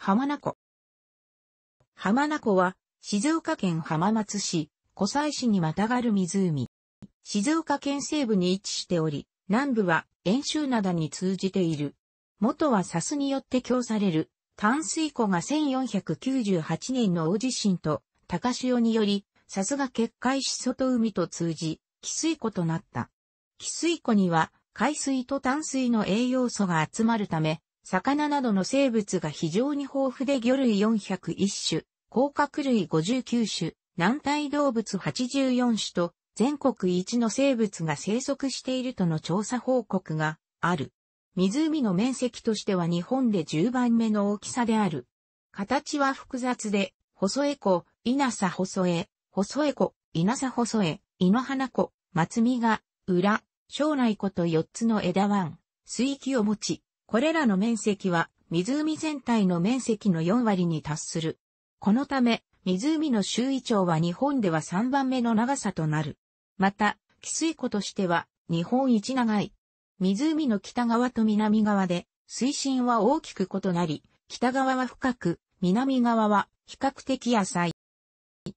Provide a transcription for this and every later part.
浜名湖。浜名湖は、静岡県浜松市、湖西市にまたがる湖。静岡県西部に位置しており、南部は遠州灘に通じている。元は砂州によって供される、淡水湖が1498年の大地震と高潮により、砂州が決壊し外海と通じ、汽水湖となった。汽水湖には海水と淡水の栄養素が集まるため、魚などの生物が非常に豊富で魚類401種、甲殻類59種、軟体動物84種と全国一の生物が生息しているとの調査報告がある。湖の面積としては日本で10番目の大きさである。形は複雑で、細江湖、稲佐細江、細江湖、稲佐細江、井の花湖、松見が、裏、将来湖と4つの枝湾、水域を持ち、これらの面積は湖全体の面積の4割に達する。このため、湖の周囲長は日本では3番目の長さとなる。また、汽水湖としては日本一長い。湖の北側と南側で水深は大きく異なり、北側は深く、南側は比較的浅い。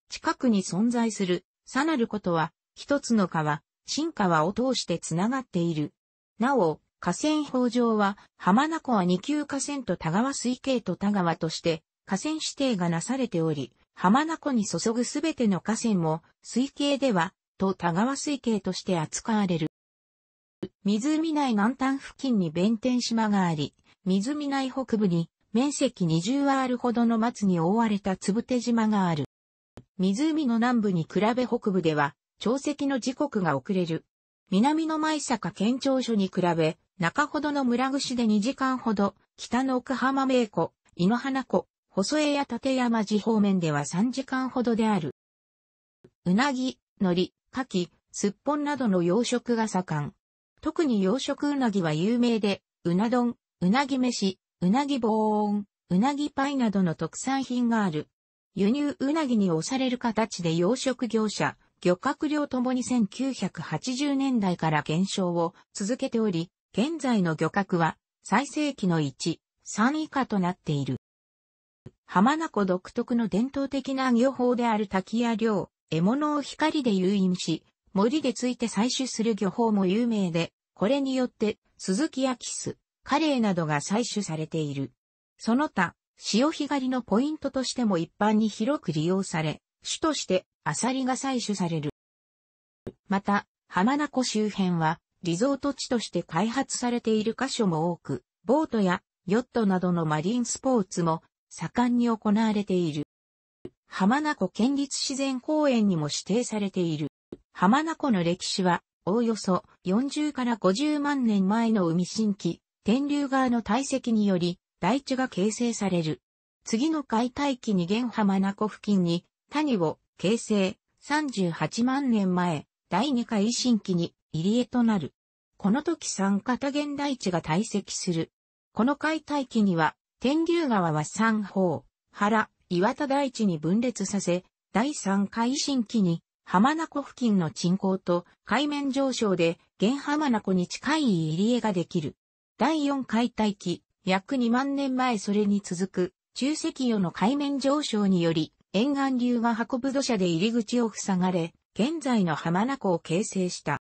近くに存在する、さなることは、一つの川、新川を通してつながっている。なお、河川法上は、浜名湖は二級河川と田川水系と田川として、河川指定がなされており、浜名湖に注ぐすべての河川も、水系では、と田川水系として扱われる。湖内南端付近に弁天島があり、湖内北部に面積20アールほどの松に覆われたつぶて島がある。湖の南部に比べ北部では、潮汐の時刻が遅れる。南の舞坂県庁所に比べ、中ほどの村串で2時間ほど、北の奥浜名湖、井の花湖、細江や立山寺方面では3時間ほどである。うなぎ、海苔、牡蠣、すっぽんなどの養殖が盛ん。特に養殖うなぎは有名で、うな丼、うなぎ飯、うなぎ防ーうなぎパイなどの特産品がある。輸入うなぎに押される形で養殖業者、漁獲量ともに1980年代から減少を続けており、現在の漁獲は最盛期の1、3以下となっている。浜名湖独特の伝統的な漁法である滝や漁、獲物を光で誘引し、森でついて採取する漁法も有名で、これによって、鈴木やキス、カレイなどが採取されている。その他、潮干狩りのポイントとしても一般に広く利用され、種としてアサリが採取される。また、浜名湖周辺はリゾート地として開発されている箇所も多く、ボートやヨットなどのマリンスポーツも盛んに行われている。浜名湖県立自然公園にも指定されている。浜名湖の歴史は、おおよそ40から50万年前の海新規、天竜川の堆積により、大地が形成される。次の解体期に現浜名湖付近に、谷を形成38万年前、第二回新規に入江となる。この時三方現代地が堆積する。この解体期には、天竜川は三方、原、岩田大地に分裂させ、第三回新期に、浜名湖付近の沈降と海面上昇で、現浜名湖に近い入江ができる。第四解体期、約2万年前それに続く、中石油の海面上昇により、沿岸流が運ぶ土砂で入り口を塞がれ、現在の浜名湖を形成した。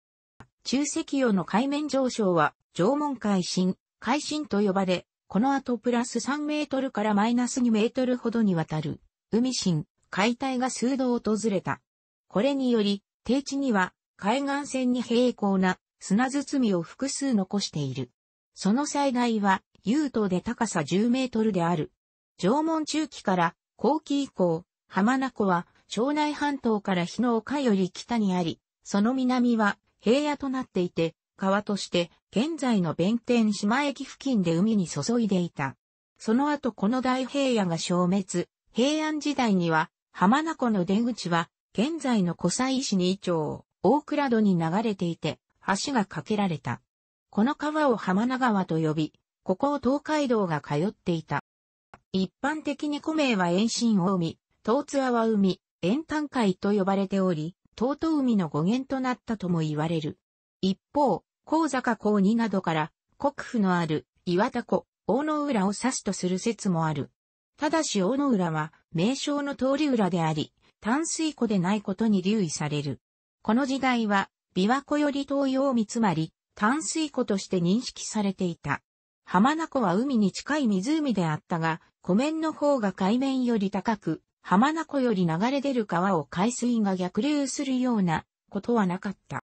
中石油の海面上昇は、縄文海進、海進と呼ばれ、この後プラス3メートルからマイナス2メートルほどにわたる、海進、海体が数度訪れた。これにより、低地には、海岸線に平行な砂包みを複数残している。その最大は、優等で高さ10メートルである。縄文中期から後期以降、浜名湖は、庄内半島から日の丘より北にあり、その南は平野となっていて、川として現在の弁天島駅付近で海に注いでいた。その後この大平野が消滅、平安時代には浜名湖の出口は現在の湖西市に町、大倉戸に流れていて橋が架けられた。この川を浜名川と呼び、ここを東海道が通っていた。一般的に湖名は遠心大海、東津川波海、遠端海と呼ばれており、遠海の語源となったとも言われる。一方、高坂高二などから、国府のある岩田湖、大野浦を指すとする説もある。ただし大野浦は、名称の通り浦であり、淡水湖でないことに留意される。この時代は、琵琶湖より東洋見つまり、淡水湖として認識されていた。浜名湖は海に近い湖であったが、湖面の方が海面より高く、浜名湖より流れ出る川を海水が逆流するようなことはなかった。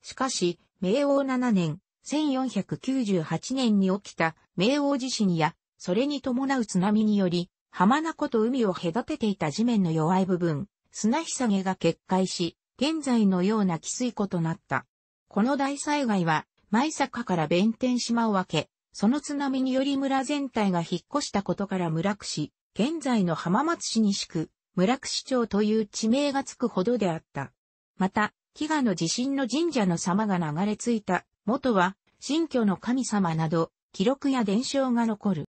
しかし、明王7年、1498年に起きた明王地震や、それに伴う津波により、浜名湖と海を隔てていた地面の弱い部分、砂ひさげが決壊し、現在のような汽水湖となった。この大災害は、舞坂から弁天島を分け、その津波により村全体が引っ越したことから村区市、現在の浜松市西区、村市町という地名がつくほどであった。また、飢餓の地震の神社の様が流れ着いた元は、新居の神様など、記録や伝承が残る。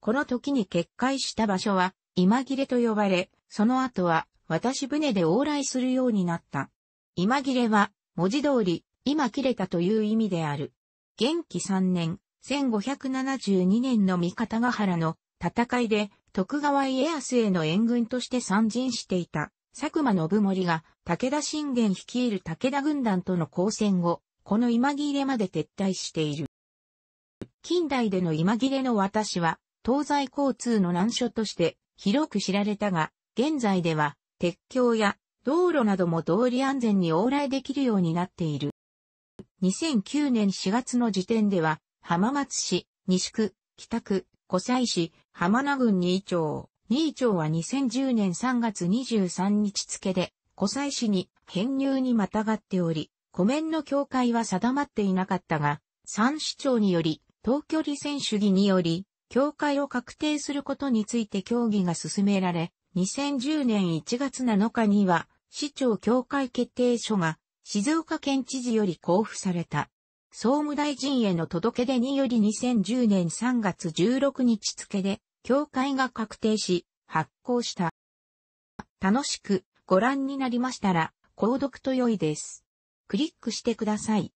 この時に決壊した場所は、今切れと呼ばれ、その後は、私船で往来するようになった。今切れは、文字通り、今切れたという意味である。元気3年、1572年の三方ヶ原の戦いで徳川家康への援軍として参陣していた佐久間信盛が武田信玄率いる武田軍団との交戦後、この今切れまで撤退している。近代での今切れの私は、東西交通の難所として広く知られたが、現在では鉄橋や道路なども通り安全に往来できるようになっている。2009年4月の時点では、浜松市、西区、北区、湖西市、浜名郡位町。位町は2010年3月23日付で、湖西市に編入にまたがっており、湖面の境界は定まっていなかったが、三市長により、東距離選手議により、境界を確定することについて協議が進められ、2010年1月7日には、市長境界決定書が静岡県知事より交付された。総務大臣への届け出により2010年3月16日付で、協会が確定し、発行した。楽しくご覧になりましたら、購読と良いです。クリックしてください。